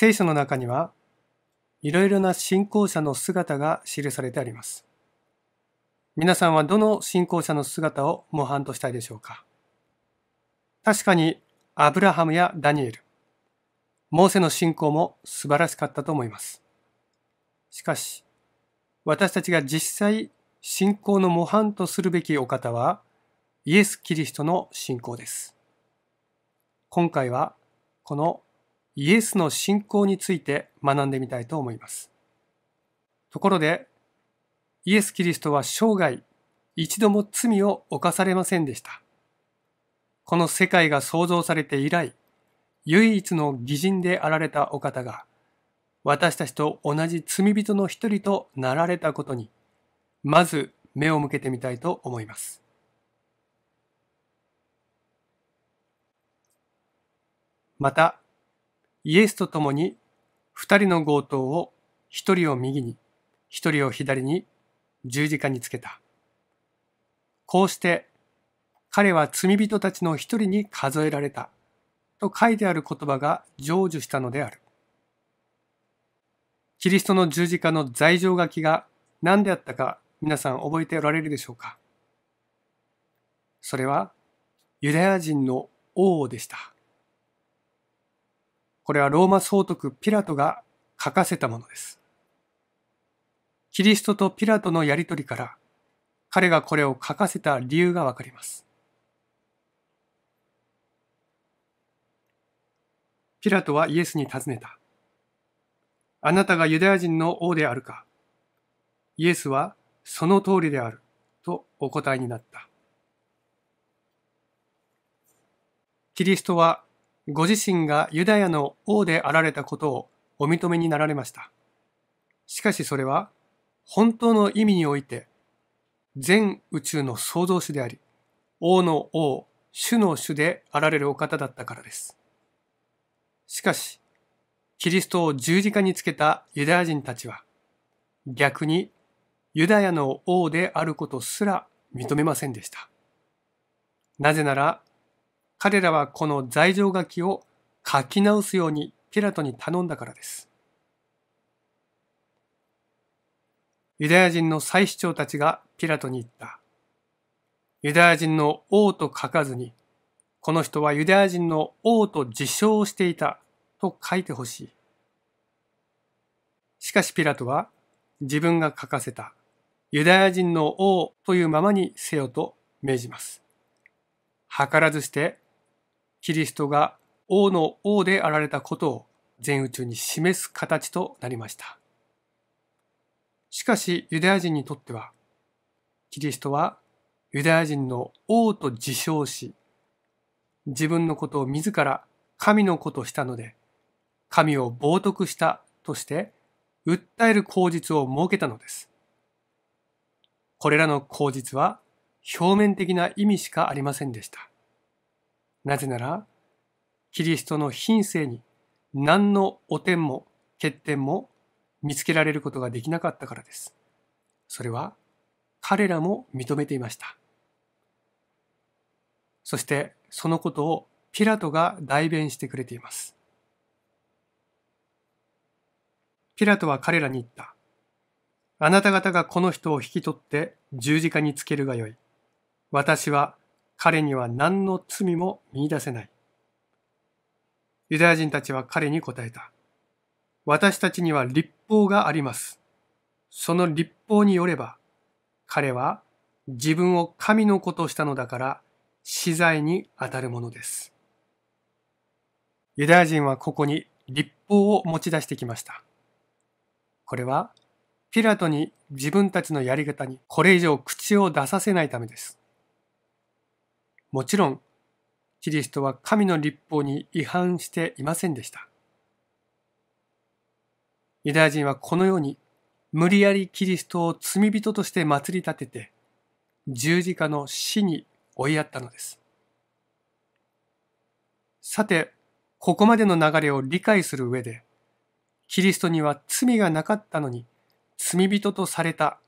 聖書の中には、いろいろな信仰者の姿が記されてあります。皆さんはどの信仰者の姿を模範としたいでしょうか確かにアブラハムやダニエル、モーセの信仰も素晴らしかったと思います。しかし、私たちが実際信仰の模範とするべきお方は、イエス・キリストの信仰です。今回は、このイエスの信仰について学んでみたいと思います。ところで、イエス・キリストは生涯一度も罪を犯されませんでした。この世界が創造されて以来、唯一の義人であられたお方が、私たちと同じ罪人の一人となられたことに、まず目を向けてみたいと思います。また、イエスと共に二人の強盗を一人を右に、一人を左に十字架につけた。こうして彼は罪人たちの一人に数えられたと書いてある言葉が成就したのである。キリストの十字架の罪状書きが何であったか皆さん覚えておられるでしょうかそれはユダヤ人の王でした。これはローマ総督ピラトが書かせたものです。キリストとピラトのやりとりから、彼がこれを書かせた理由がわかります。ピラトはイエスに尋ねた。あなたがユダヤ人の王であるかイエスはその通りであるとお答えになった。キリストはご自身がユダヤの王であられたことをお認めになられました。しかしそれは本当の意味において全宇宙の創造主であり、王の王、主の主であられるお方だったからです。しかし、キリストを十字架につけたユダヤ人たちは、逆にユダヤの王であることすら認めませんでした。なぜなら、彼らはこの罪状書きを書き直すようにピラトに頼んだからです。ユダヤ人の祭司長たちがピラトに言った。ユダヤ人の王と書かずに、この人はユダヤ人の王と自称していたと書いてほしい。しかしピラトは自分が書かせたユダヤ人の王というままにせよと命じます。計らずしてキリストが王の王であられたことを全宇宙に示す形となりました。しかしユダヤ人にとっては、キリストはユダヤ人の王と自称し、自分のことを自ら神の子としたので、神を冒涜したとして訴える口実を設けたのです。これらの口実は表面的な意味しかありませんでした。なぜなら、キリストの品性に何の汚点も欠点も見つけられることができなかったからです。それは彼らも認めていました。そしてそのことをピラトが代弁してくれています。ピラトは彼らに言った。あなた方がこの人を引き取って十字架につけるがよい。私は彼には何の罪も見出せない。ユダヤ人たちは彼に答えた。私たちには立法があります。その立法によれば、彼は自分を神の子としたのだから、死罪にあたるものです。ユダヤ人はここに立法を持ち出してきました。これは、ピラトに自分たちのやり方にこれ以上口を出させないためです。もちろん、キリストは神の立法に違反していませんでした。ユダヤ人はこのように無理やりキリストを罪人として祭り立てて十字架の死に追いやったのです。さて、ここまでの流れを理解する上で、キリストには罪がなかったのに罪人とされた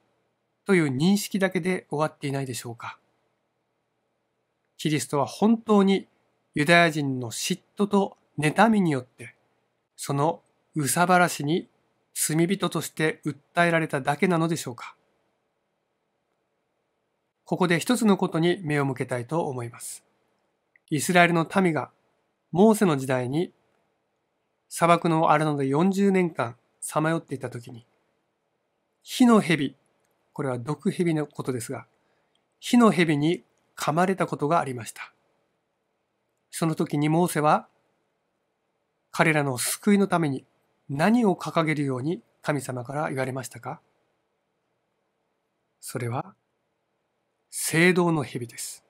という認識だけで終わっていないでしょうか。キリストは本当にユダヤ人の嫉妬と妬みによって、その憂さ晴らしに罪人として訴えられただけなのでしょうか。ここで一つのことに目を向けたいと思います。イスラエルの民がモーセの時代に砂漠の荒野で40年間さまよっていた時に火の蛇これは毒蛇のことですが火の蛇に噛まれたことがありました。その時にモーセは彼らの救いのために何を掲げるように神様から言われましたかそれは聖堂の蛇です。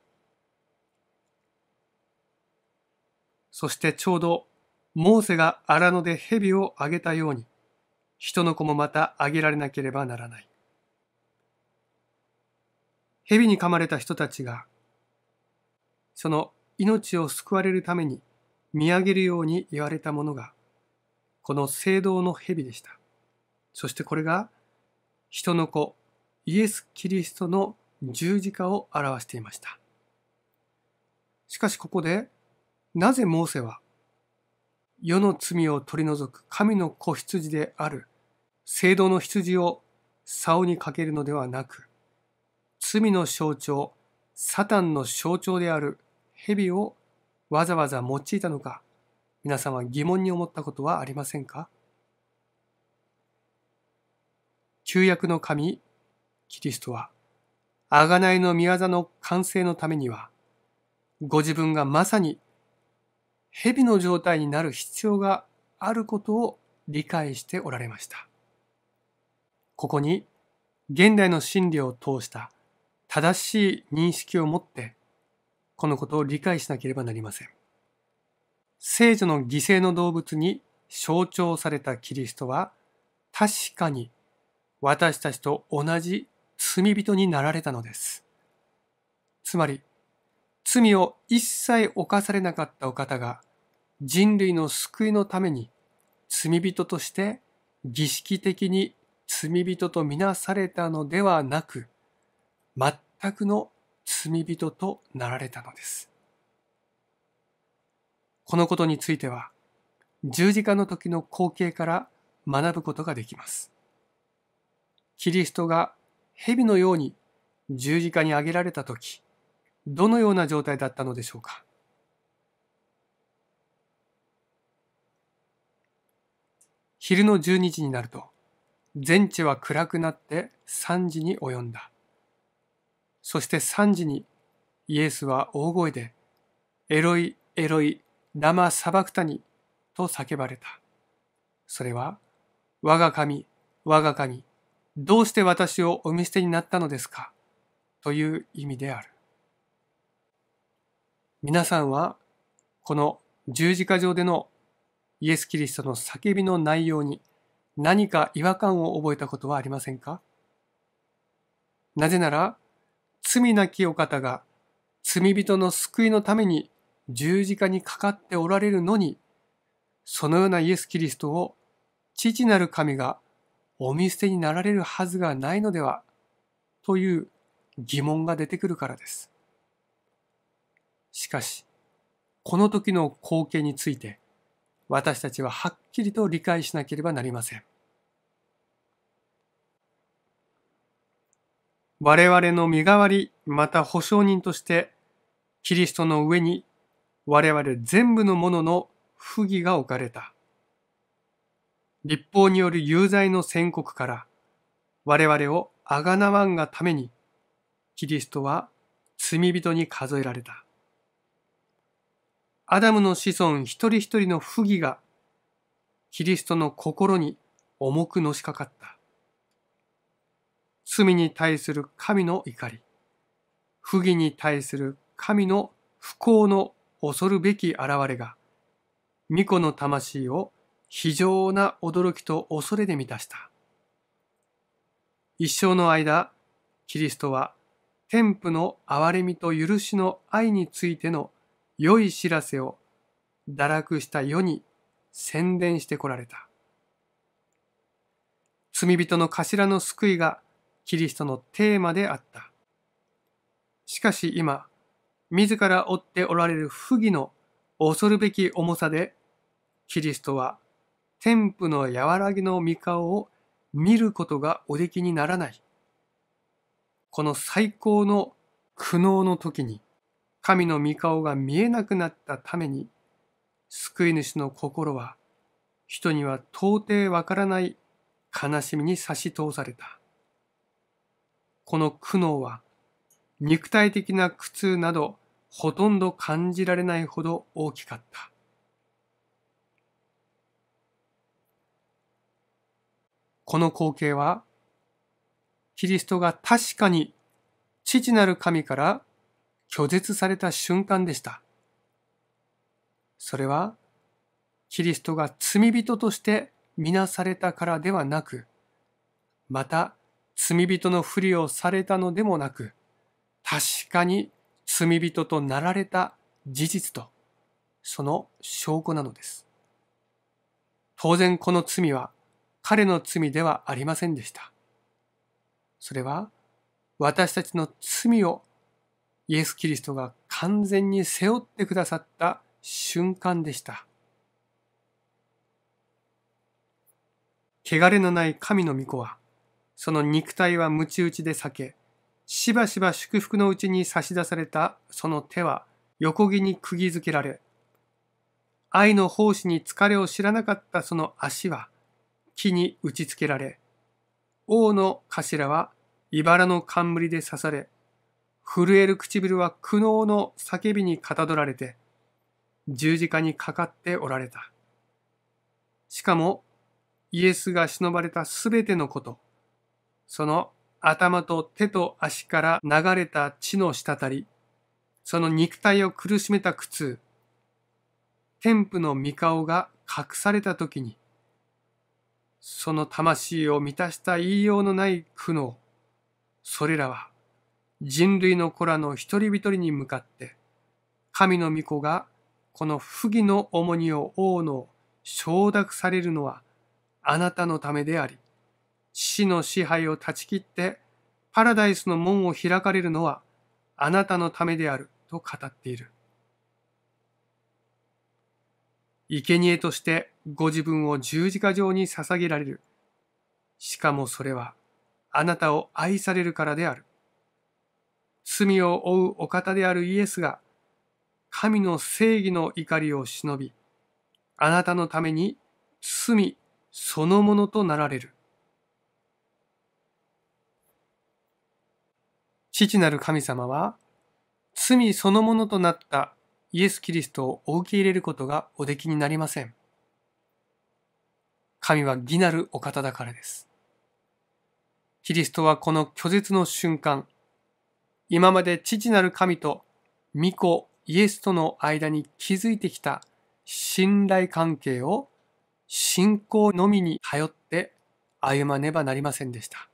そしてちょうどモーセが荒野で蛇をあげたように人の子もまたあげられなければならない。蛇に噛まれた人たちがその命を救われるために見上げるように言われたものが、この聖堂の蛇でした。そしてこれが、人の子、イエス・キリストの十字架を表していました。しかしここで、なぜモーセは、世の罪を取り除く神の子羊である聖堂の羊を竿にかけるのではなく、罪の象徴、サタンの象徴である蛇をわざわざ用いたのか皆さんは疑問に思ったことはありませんか旧約の神キリストは贖いの宮座の完成のためにはご自分がまさに蛇の状態になる必要があることを理解しておられました。ここに現代の真理を通した正しい認識を持ってこのことを理解しなければなりません。聖女の犠牲の動物に象徴されたキリストは、確かに私たちと同じ罪人になられたのです。つまり、罪を一切犯されなかったお方が、人類の救いのために、罪人として儀式的に罪人とみなされたのではなく、全くの罪人となられたのです。このことについては、十字架の時の光景から学ぶことができます。キリストが蛇のように十字架に上げられた時、どのような状態だったのでしょうか。昼の十二時になると、全地は暗くなって三時に及んだ。そして3時にイエスは大声で、エロイ、エロイ、ラマ・サバクタニと叫ばれた。それは、我が神、我が神、どうして私をお見捨てになったのですかという意味である。皆さんは、この十字架上でのイエス・キリストの叫びの内容に何か違和感を覚えたことはありませんかなぜなら、罪なきお方が罪人の救いのために十字架にかかっておられるのに、そのようなイエス・キリストを父なる神がお見捨てになられるはずがないのではという疑問が出てくるからです。しかし、この時の光景について私たちははっきりと理解しなければなりません。我々の身代わり、また保証人として、キリストの上に我々全部のものの不義が置かれた。立法による有罪の宣告から我々をあがなわんがために、キリストは罪人に数えられた。アダムの子孫一人一人の不義が、キリストの心に重くのしかかった。罪に対する神の怒り、不義に対する神の不幸の恐るべき現れが、巫女の魂を非常な驚きと恐れで満たした。一生の間、キリストは天賦の憐れみと許しの愛についての良い知らせを堕落した世に宣伝してこられた。罪人の頭の救いがキリストのテーマであった。しかし今、自ら追っておられる不義の恐るべき重さで、キリストは天賦の和らぎの御顔を見ることがおできにならない。この最高の苦悩の時に、神の御顔が見えなくなったために、救い主の心は、人には到底わからない悲しみに差し通された。この苦悩は肉体的な苦痛などほとんど感じられないほど大きかった。この光景はキリストが確かに父なる神から拒絶された瞬間でした。それはキリストが罪人としてみなされたからではなく、また罪人のふりをされたのでもなく、確かに罪人となられた事実と、その証拠なのです。当然この罪は彼の罪ではありませんでした。それは私たちの罪をイエス・キリストが完全に背負ってくださった瞬間でした。汚れのない神の御子はその肉体はむち打ちで裂け、しばしば祝福のうちに差し出されたその手は横木に釘付けられ、愛の奉仕に疲れを知らなかったその足は木に打ち付けられ、王の頭は茨の冠で刺され、震える唇は苦悩の叫びにかたどられて、十字架にかかっておられた。しかも、イエスが忍ばれたすべてのこと、その頭と手と足から流れた血の滴り、その肉体を苦しめた苦痛、天賦の御顔が隠された時に、その魂を満たした言いようのない苦悩、それらは人類の子らの一人一人に向かって、神の御子がこの不義の重荷を王の承諾されるのはあなたのためであり、死の支配を断ち切ってパラダイスの門を開かれるのはあなたのためであると語っている。生贄としてご自分を十字架上に捧げられる。しかもそれはあなたを愛されるからである。罪を負うお方であるイエスが神の正義の怒りを忍び、あなたのために罪そのものとなられる。父なる神様は、罪そのものとなったイエス・キリストをお受け入れることがおできになりません。神は義なるお方だからです。キリストはこの拒絶の瞬間、今まで父なる神と御子イエスとの間に築いてきた信頼関係を信仰のみに頼って歩まねばなりませんでした。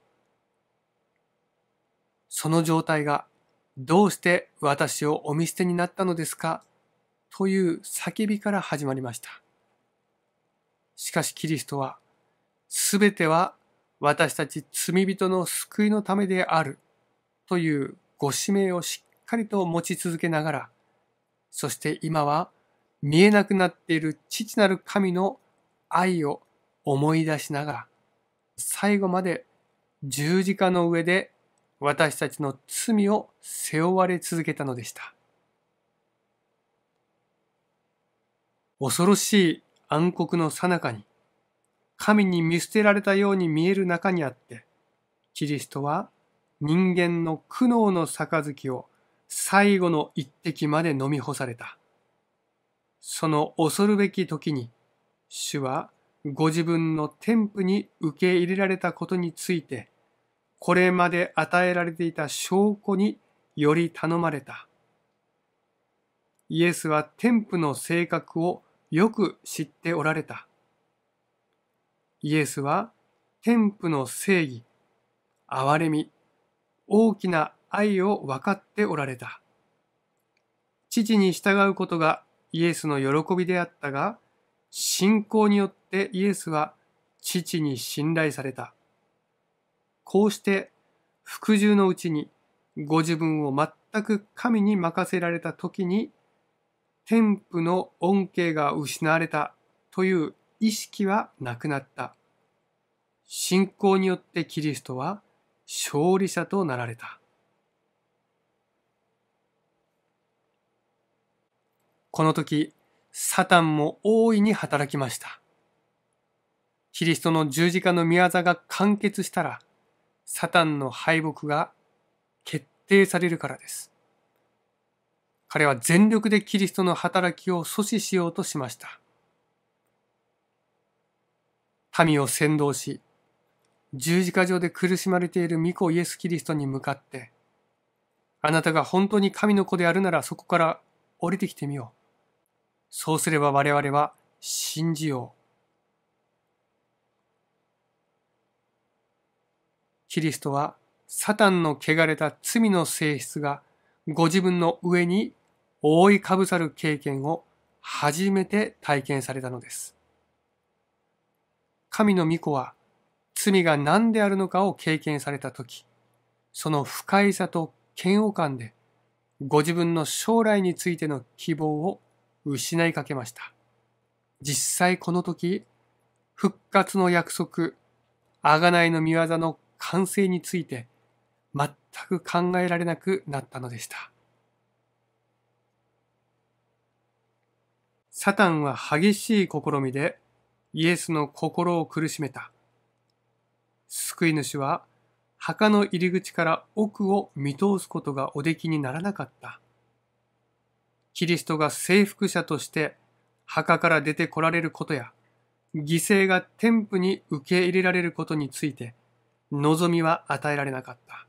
その状態がどうして私をお見捨てになったのですかという叫びから始まりました。しかしキリストは、すべては私たち罪人の救いのためであるというご使命をしっかりと持ち続けながら、そして今は見えなくなっている父なる神の愛を思い出しながら、最後まで十字架の上で私たちの罪を背負われ続けたのでした。恐ろしい暗黒のさなかに、神に見捨てられたように見える中にあって、キリストは人間の苦悩の杯を最後の一滴まで飲み干された。その恐るべき時に、主はご自分の天賦に受け入れられたことについてこれまで与えられていた証拠により頼まれた。イエスは天父の性格をよく知っておられた。イエスは天父の正義、憐れみ、大きな愛を分かっておられた。父に従うことがイエスの喜びであったが、信仰によってイエスは父に信頼された。こうして服従のうちにご自分を全く神に任せられた時に天賦の恩恵が失われたという意識はなくなった。信仰によってキリストは勝利者となられた。この時、サタンも大いに働きました。キリストの十字架の御業が完結したら、サタンの敗北が決定されるからです。彼は全力でキリストの働きを阻止しようとしました。民を先導し、十字架上で苦しまれている御子イエス・キリストに向かって、あなたが本当に神の子であるならそこから降りてきてみよう。そうすれば我々は信じよう。キリストはサタンの汚れた罪の性質がご自分の上に覆いかぶさる経験を初めて体験されたのです。神の御子は罪が何であるのかを経験されたとき、その不快さと嫌悪感でご自分の将来についての希望を失いかけました。実際この時、復活の約束、贖いの御業の完成について全く考えられなくなったのでした。サタンは激しい試みでイエスの心を苦しめた。救い主は墓の入り口から奥を見通すことがおできにならなかった。キリストが征服者として墓から出てこられることや、犠牲が天賦に受け入れられることについて、望みは与えられなかった。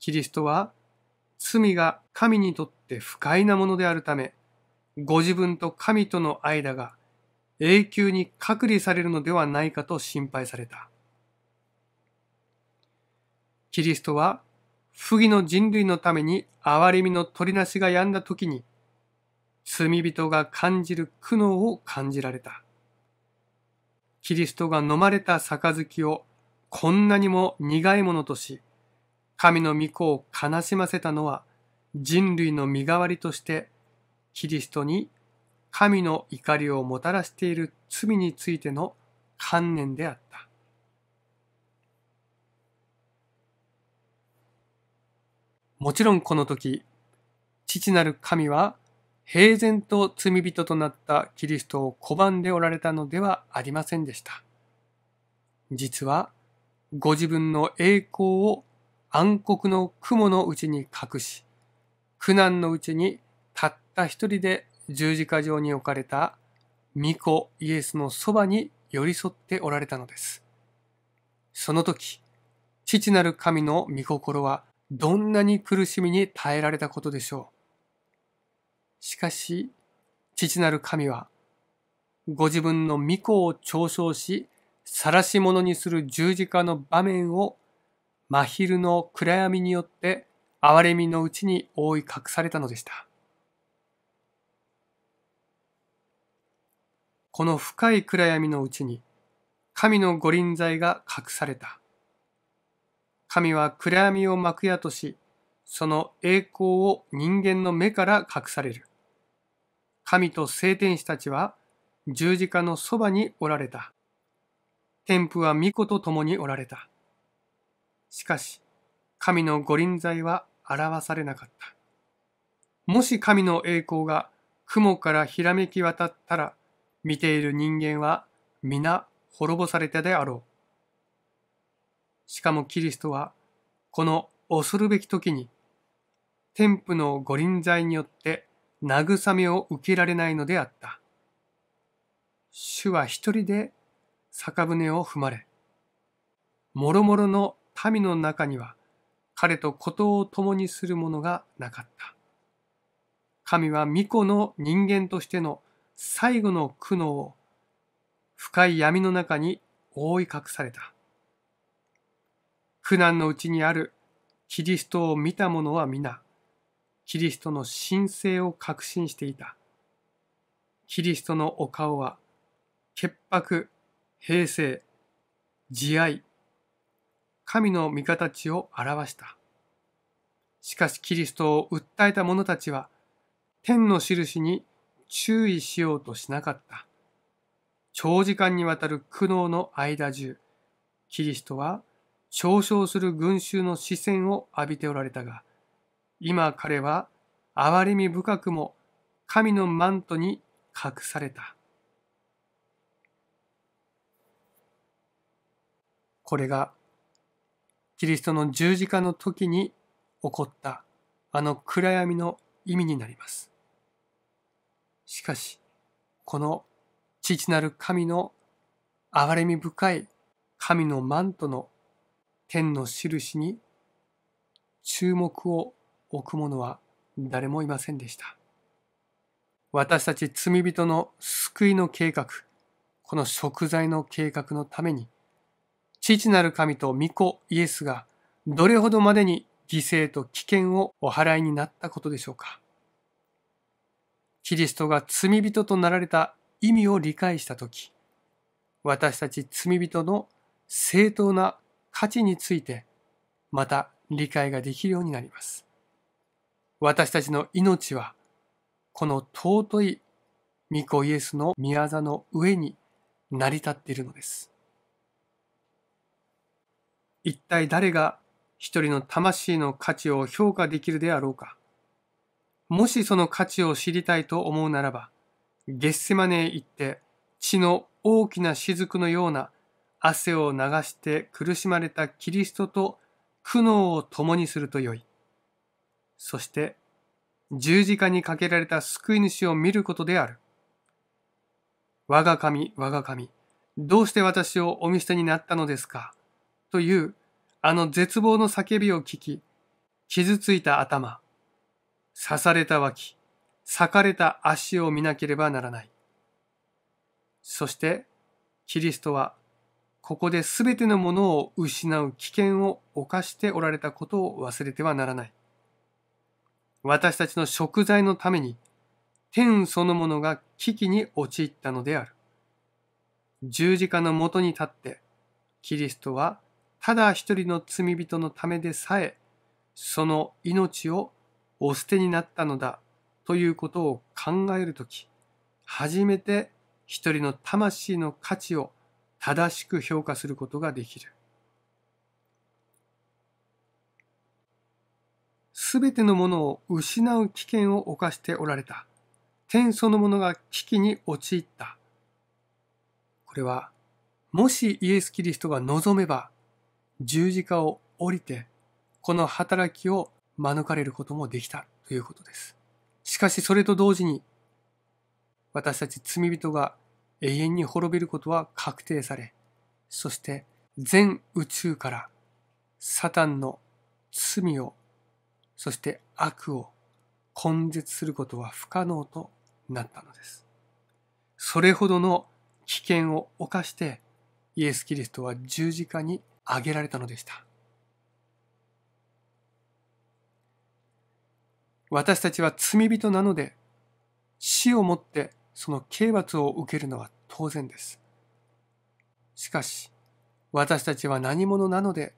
キリストは罪が神にとって不快なものであるため、ご自分と神との間が永久に隔離されるのではないかと心配された。キリストは不義の人類のために憐れみの取りなしが止んだ時に、罪人が感じる苦悩を感じられた。キリストが飲まれた杯をこんなにも苦いものとし、神の御子を悲しませたのは人類の身代わりとしてキリストに神の怒りをもたらしている罪についての観念であった。もちろんこの時、父なる神は平然と罪人となったキリストを拒んでおられたのではありませんでした。実はご自分の栄光を暗黒の雲のうちに隠し、苦難のうちにたった一人で十字架上に置かれた巫女イエスのそばに寄り添っておられたのです。その時、父なる神の御心はどんなに苦しみに耐えられたことでしょう。しかし、父なる神は、ご自分の御子を嘲笑し、晒し者にする十字架の場面を真昼の暗闇によって憐れみのうちに覆い隠されたのでした。この深い暗闇のうちに神の御臨在が隠された。神は暗闇を幕屋とし、その栄光を人間の目から隠される。神と聖天使たちは十字架のそばにおられた。天父は御子と共におられた。しかし、神の御臨在は表されなかった。もし神の栄光が雲からひらめき渡ったら、見ている人間は皆滅ぼされたであろう。しかもキリストは、この恐るべき時に、天賦の御臨在によって慰めを受けられないのであった。主は一人で酒舟を踏まれ、もろもろの民の中には彼と事を共にする者がなかった。神は巫女の人間としての最後の苦悩を深い闇の中に覆い隠された。苦難のうちにあるキリストを見た者は皆、キリストの神聖を確信していた。キリストのお顔は潔白平成、慈愛、神の味方地を表した。しかしキリストを訴えた者たちは、天の印に注意しようとしなかった。長時間にわたる苦悩の間中、キリストは嘲笑する群衆の視線を浴びておられたが、今彼は憐れみ深くも神のマントに隠された。これがキリストの十字架の時に起こったあの暗闇の意味になります。しかし、この父なる神の憐れみ深い神のマントの天の印に注目を置く者は誰もいませんでした。私たち罪人の救いの計画、この贖罪の計画のために、父なる神と御子イエスがどれほどまでに犠牲と危険をお払いになったことでしょうか。キリストが罪人となられた意味を理解したとき、私たち罪人の正当な価値について、また理解ができるようになります。私たちの命は、この尊い御子イエスの宮座の上に成り立っているのです。一体誰が一人の魂の価値を評価できるであろうか。もしその価値を知りたいと思うならば、ゲッセマネへ行って、血の大きな雫のような汗を流して苦しまれたキリストと苦悩を共にするとよい。そして、十字架にかけられた救い主を見ることである。我が神、我が神、どうして私をお見捨てになったのですかというあの絶望の叫びを聞き、傷ついた頭、刺された脇、裂かれた足を見なければならない。そして、キリストは、ここで全てのものを失う危険を犯しておられたことを忘れてはならない。私たちの食材のために、天そのものが危機に陥ったのである。十字架のもとに立って、キリストはただ一人の罪人のためでさえ、その命をお捨てになったのだということを考えるとき、初めて一人の魂の価値を正しく評価することができる。すべてのものを失う危険を犯しておられた。天そのものが危機に陥った。これは、もしイエス・キリストが望めば、十字架を降りて、この働きを免れることもできたということです。しかしそれと同時に、私たち罪人が永遠に滅びることは確定され、そして全宇宙からサタンの罪を、そして悪を根絶することは不可能となったのです。それほどの危険を冒して、イエス・キリストは十字架に挙げられたのでした。私たちは罪人なので、死をもってその刑罰を受けるのは当然です。しかし、私たちは何者なので、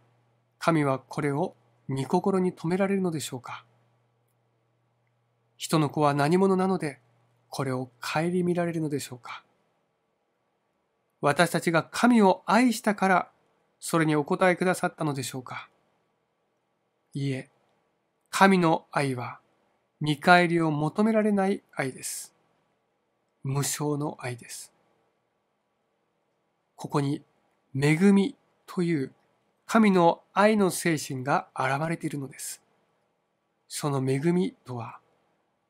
神はこれを御心に止められるのでしょうか。人の子は何者なので、これを顧みられるのでしょうか。私たちが神を愛したからそれにお答えくださったのでしょうかいいえ、神の愛は見返りを求められない愛です。無償の愛です。ここに恵みという神の愛の精神が現れているのです。その恵みとは、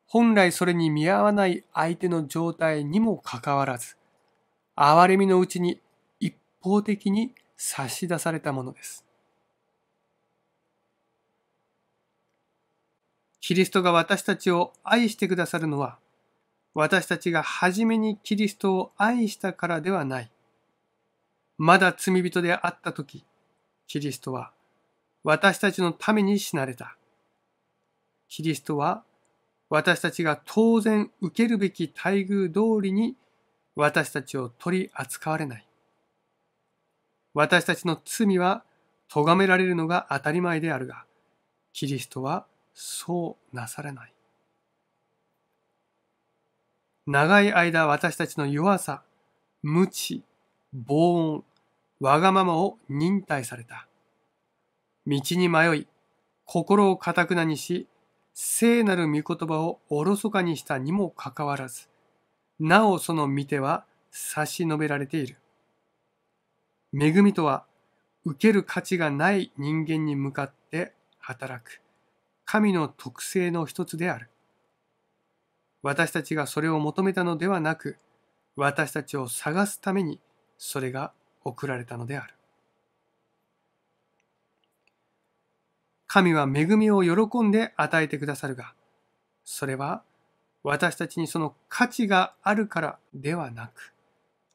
本来それに見合わない相手の状態にもかかわらず、憐れみのうちに一方的に差し出されたものです。キリストが私たちを愛してくださるのは、私たちが初めにキリストを愛したからではない。まだ罪人であったとき、キリストは私たちのために死なれた。キリストは私たちが当然受けるべき待遇通りに私たちを取り扱われない。私たちの罪は咎められるのが当たり前であるが、キリストはそうなされない。長い間私たちの弱さ、無知、防音、わがままを忍耐された。道に迷い、心をかたくなにし、聖なる御言葉をおろそかにしたにもかかわらず、なおその見ては差し伸べられている。恵みとは、受ける価値がない人間に向かって働く、神の特性の一つである。私たちがそれを求めたのではなく、私たちを探すためにそれが送られたのである。神は恵みを喜んで与えてくださるが、それは私たちにその価値があるからではなく、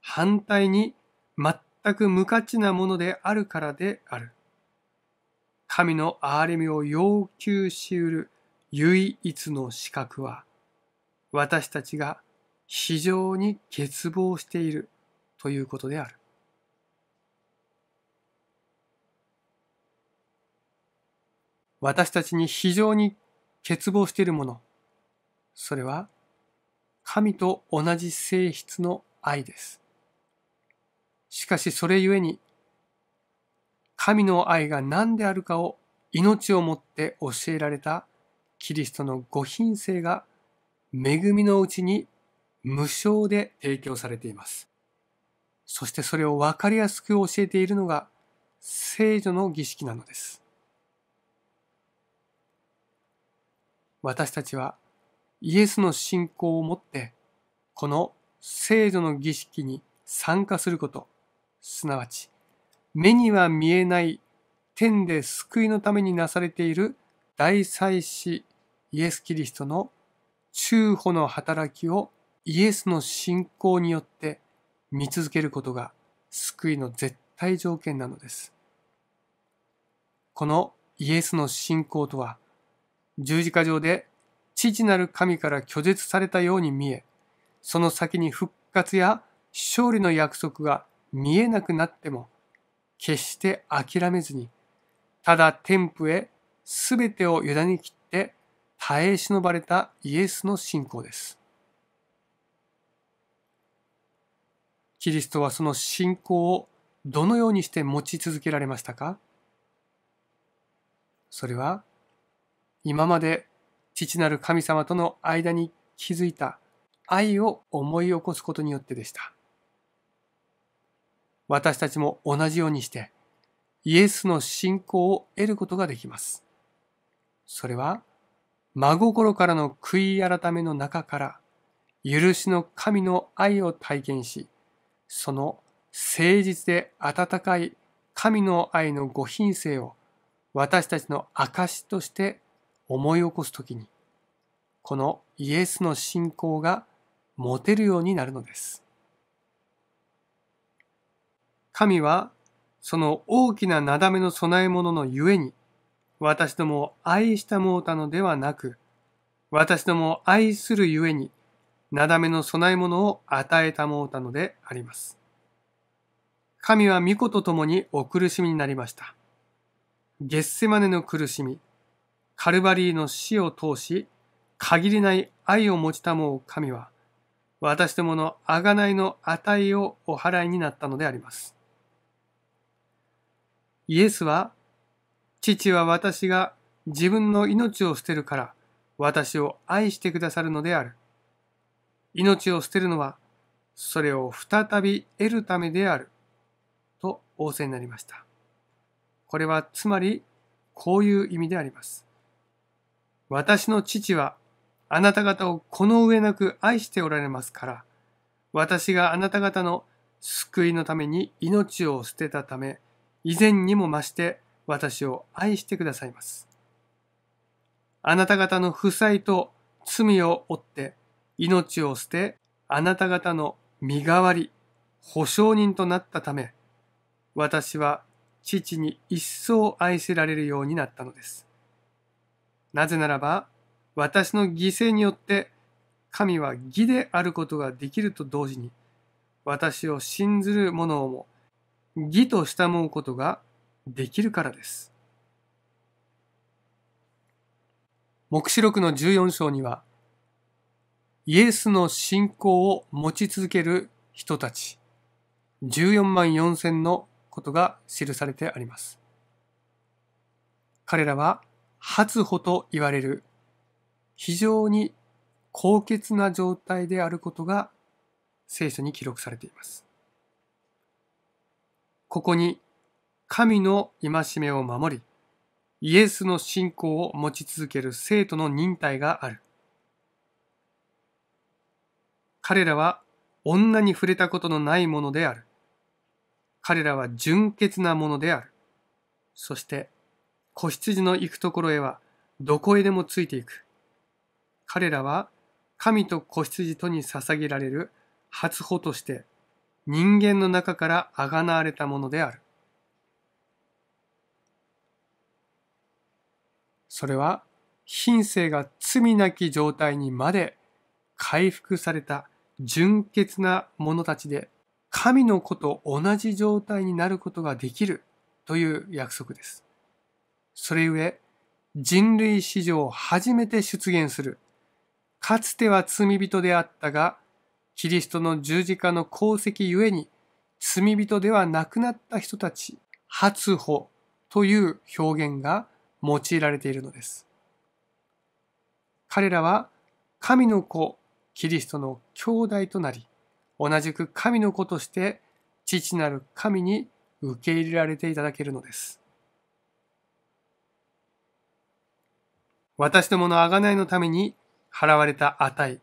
反対に全全く無価値なものであるからである。神の憐れみを要求しうる唯一の資格は、私たちが非常に欠乏しているということである。私たちに非常に欠乏しているもの、それは神と同じ性質の愛です。しかしそれゆえに、神の愛が何であるかを命をもって教えられたキリストのご品性が恵みのうちに無償で提供されています。そしてそれをわかりやすく教えているのが聖女の儀式なのです。私たちはイエスの信仰をもってこの聖女の儀式に参加することすなわち目には見えない天で救いのためになされている大祭司イエス・キリストの中保の働きをイエスの信仰によって見続けることが救いの絶対条件なのです。このイエスの信仰とは十字架上で父なる神から拒絶されたように見え、その先に復活や勝利の約束が見えなくなっても決して諦めずにただ天賦へ全てを委ねきって耐え忍ばれたイエスの信仰です。キリストはその信仰をどのようにして持ち続けられましたかそれは今まで父なる神様との間に築いた愛を思い起こすことによってでした。私たちも同じようにしてイエスの信仰を得ることができます。それは真心からの悔い改めの中から許しの神の愛を体験し、その誠実で温かい神の愛のご品性を私たちの証として思い起こすときに、このイエスの信仰が持てるようになるのです。神はその大きななだめの供え物のゆえに、私どもを愛したもうたのではなく、私どもを愛するゆえに、なだめの供え物を与えたもうたのであります。神は御子と共にお苦しみになりました。ゲッセマネの苦しみ、カルバリーの死を通し、限りない愛を持ちたもう神は、私どもの贖いの値をお払いになったのであります。イエスは、父は私が自分の命を捨てるから私を愛してくださるのである。命を捨てるのは、それを再び得るためである。と仰せになりました。これはつまり、こういう意味であります。私の父は、あなた方をこの上なく愛しておられますから、私があなた方の救いのために命を捨てたため、以前にも増して私を愛してくださいます。あなた方の負債と罪を負って命を捨てあなた方の身代わり、保証人となったため、私は父に一層愛せられるようになったのです。なぜならば、私の犠牲によって神は義であることができると同時に、私を信ずる者をも義と慕うことができるからです。黙示録の14章には、イエスの信仰を持ち続ける人たち、14万4千のことが記されてあります。彼らは、初歩と言われる、非常に高潔な状態であることが聖書に記録されています。ここに神の戒めを守り、イエスの信仰を持ち続ける生徒の忍耐がある。彼らは女に触れたことのないものである。彼らは純潔なものである。そして、子羊の行くところへは、どこへでもついていく。彼らは、神と子羊とに捧げられる初歩として、人間の中からあがなわれたものである。それは、品性が罪なき状態にまで回復された純潔な者たちで、神の子と同じ状態になることができるという約束です。それゆえ、人類史上初めて出現する、かつては罪人であったが、キリストの十字架の功績ゆえに、罪人ではなくなった人たち、発歩という表現が用いられているのです。彼らは神の子、キリストの兄弟となり、同じく神の子として父なる神に受け入れられていただけるのです。私どもの贖いのために払われた値、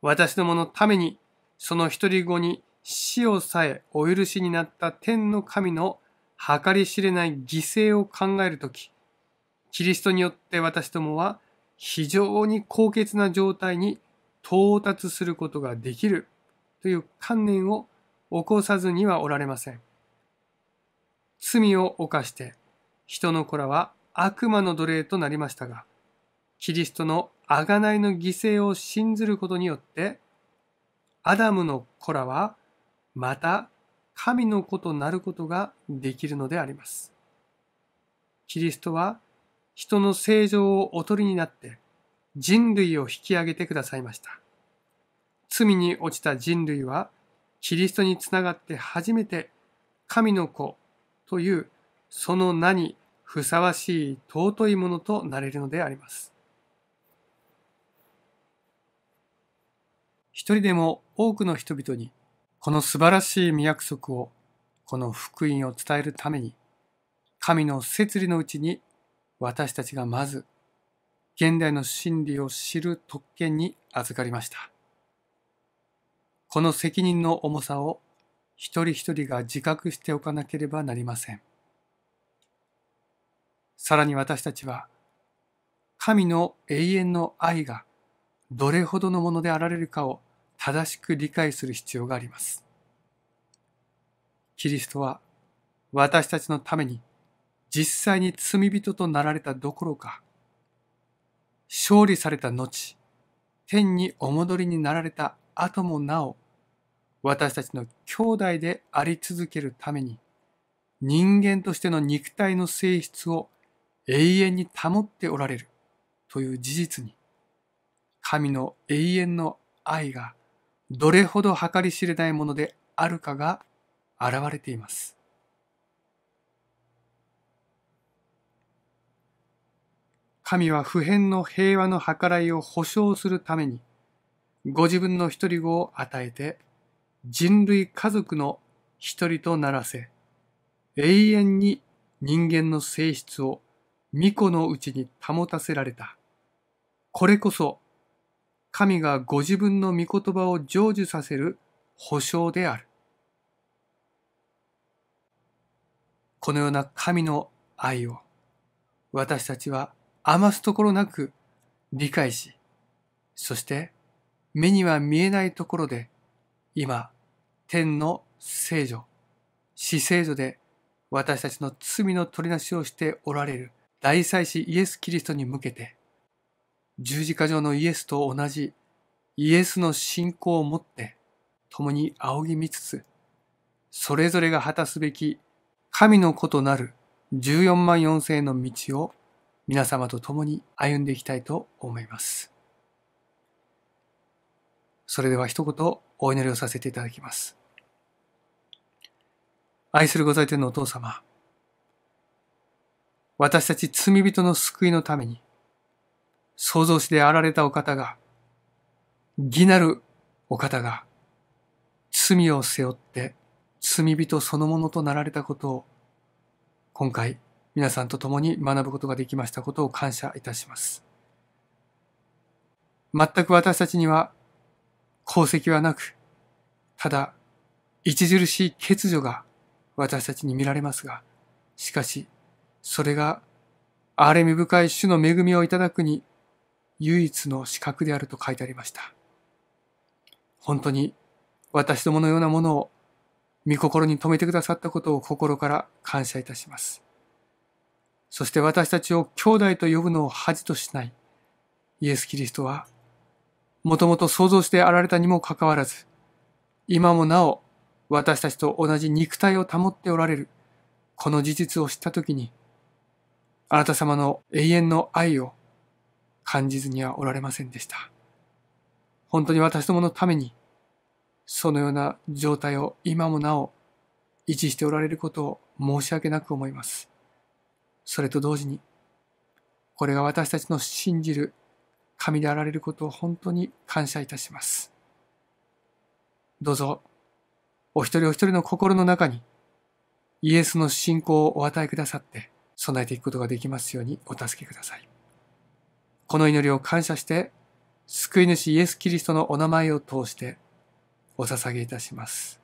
私どものために、その一人子に死をさえお許しになった天の神の計り知れない犠牲を考えるとき、キリストによって私どもは非常に高潔な状態に到達することができるという観念を起こさずにはおられません。罪を犯して人の子らは悪魔の奴隷となりましたが、キリストの贖いの犠牲を信ずることによって、アダムの子らは、また神の子となることができるのであります。キリストは、人の正常をおとりになって、人類を引き上げてくださいました。罪に落ちた人類は、キリストにつながって初めて、神の子という、その名にふさわしい尊いものとなれるのであります。一人でも多くの人々にこの素晴らしい御約束をこの福音を伝えるために神の摂理のうちに私たちがまず現代の真理を知る特権に預かりました。この責任の重さを一人一人が自覚しておかなければなりません。さらに私たちは神の永遠の愛がどれほどのものであられるかを正しく理解する必要があります。キリストは私たちのために実際に罪人となられたどころか、勝利された後、天にお戻りになられた後もなお、私たちの兄弟であり続けるために、人間としての肉体の性質を永遠に保っておられるという事実に、神の永遠の愛がどれほど計り知れないものであるかが現れています。神は普遍の平和の計らいを保証するために、ご自分の一人子を与えて、人類家族の一人とならせ、永遠に人間の性質を巫女のうちに保たせられた。これこそ神がご自分の御言葉を成就させる保証である。このような神の愛を私たちは余すところなく理解し、そして目には見えないところで今天の聖女、死聖女で私たちの罪の取りなしをしておられる大祭司イエス・キリストに向けて十字架上のイエスと同じイエスの信仰を持って共に仰ぎ見つつ、それぞれが果たすべき神の子となる十四万四千の道を皆様と共に歩んでいきたいと思います。それでは一言お祈りをさせていただきます。愛するご在天のお父様、私たち罪人の救いのために、創造しであられたお方が、義なるお方が、罪を背負って罪人そのものとなられたことを、今回皆さんと共に学ぶことができましたことを感謝いたします。全く私たちには功績はなく、ただ著しい欠如が私たちに見られますが、しかし、それが憐れみ深い主の恵みをいただくに唯一の資格であると書いてありました。本当に私どものようなものを御心に留めてくださったことを心から感謝いたします。そして私たちを兄弟と呼ぶのを恥としないイエス・キリストは、もともと想像してあられたにもかかわらず、今もなお私たちと同じ肉体を保っておられる、この事実を知ったときに、あなた様の永遠の愛を感じずにはおられませんでした。本当に私どものために、そのような状態を今もなお維持しておられることを申し訳なく思います。それと同時に、これが私たちの信じる神であられることを本当に感謝いたします。どうぞ、お一人お一人の心の中に、イエスの信仰をお与えくださって、備えていくことができますようにお助けください。この祈りを感謝して、救い主イエス・キリストのお名前を通してお捧げいたします。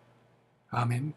アーメン。